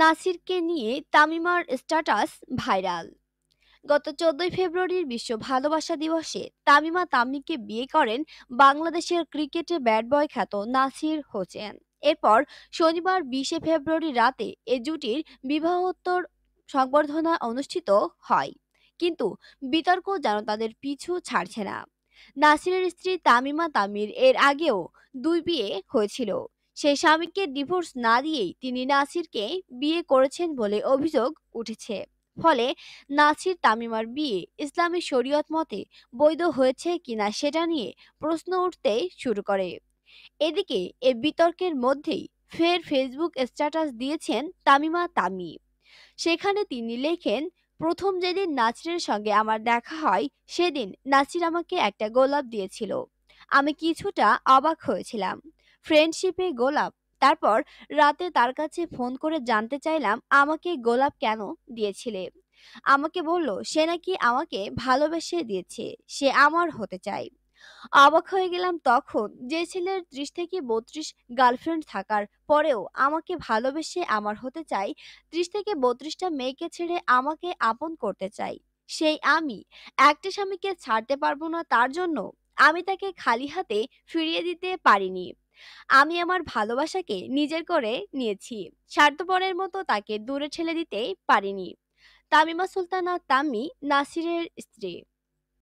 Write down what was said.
নাসিরকে নিয়ে তামিমার status viral গত চোদ্দই ফেব্রুয়ারির বিশ্ব ভালোবাসা দিবসে তামিমা তামিমকে বিয়ে করেন বাংলাদেশের ক্রিকেটে ব্যাট বয় খ্যাত নাসির হোসেন এরপর শনিবার বিশে ফেব্রুয়ারি রাতে এ জুটির বিবাহোত্তর সংবর্ধনা অনুষ্ঠিত হয় কিন্তু বিতর্ক যেন তাদের পিছু ছাড়ছে না নাসিরের স্ত্রী তামিমা তামির এর আগেও দুই বিয়ে হয়েছিল সেই স্বামীকে ডিভোর্স না দিয়েই তিনি নাসিরকে বিয়ে করেছেন বলে অভিযোগ উঠেছে ফলে নাসির তামিমার বিয়ে ইসলামী শরীয়ত মতে বৈধ হয়েছে কিনা সেটা নিয়ে প্রশ্ন উঠতে শুরু করে এদিকে এ বিতর্কের মধ্যেই ফের ফেসবুক স্ট্যাটাস দিয়েছেন তামিমা তামি সেখানে তিনি লেখেন প্রথম যেদিন নাসিরের সঙ্গে আমার দেখা হয় সেদিন নাসির আমাকে একটা গোলাপ দিয়েছিল আমি কিছুটা অবাক হয়েছিলাম ফ্রেন্ডশিপে গোলাপ তারপর রাতে তার কাছে ফোন করে জানতে চাইলাম আমাকে গোলাপ কেন দিয়েছিলে আমাকে বলল সে নাকি আমাকে ভালোবেসে দিয়েছে সে আমার হতে চায় অবাক হয়ে গেলাম তখন যে ছেলের ত্রিশ থেকে বত্রিশ গার্লফ্রেন্ড থাকার পরেও আমাকে ভালোবেসে আমার হতে চাই ত্রিশ থেকে বত্রিশটা মেয়েকে ছেড়ে আমাকে আপন করতে চাই সেই আমি একটা স্বামীকে ছাড়তে পারবো না তার জন্য আমি তাকে খালি হাতে ফিরিয়ে দিতে পারিনি আমি আমার ভালোবাসাকে নিজের করে নিয়েছি স্বার্থপরের মতো তাকে দূরে ঠেলে দিতে পারিনি তামিমা সুলতানা তামি নাসিরের স্ত্রী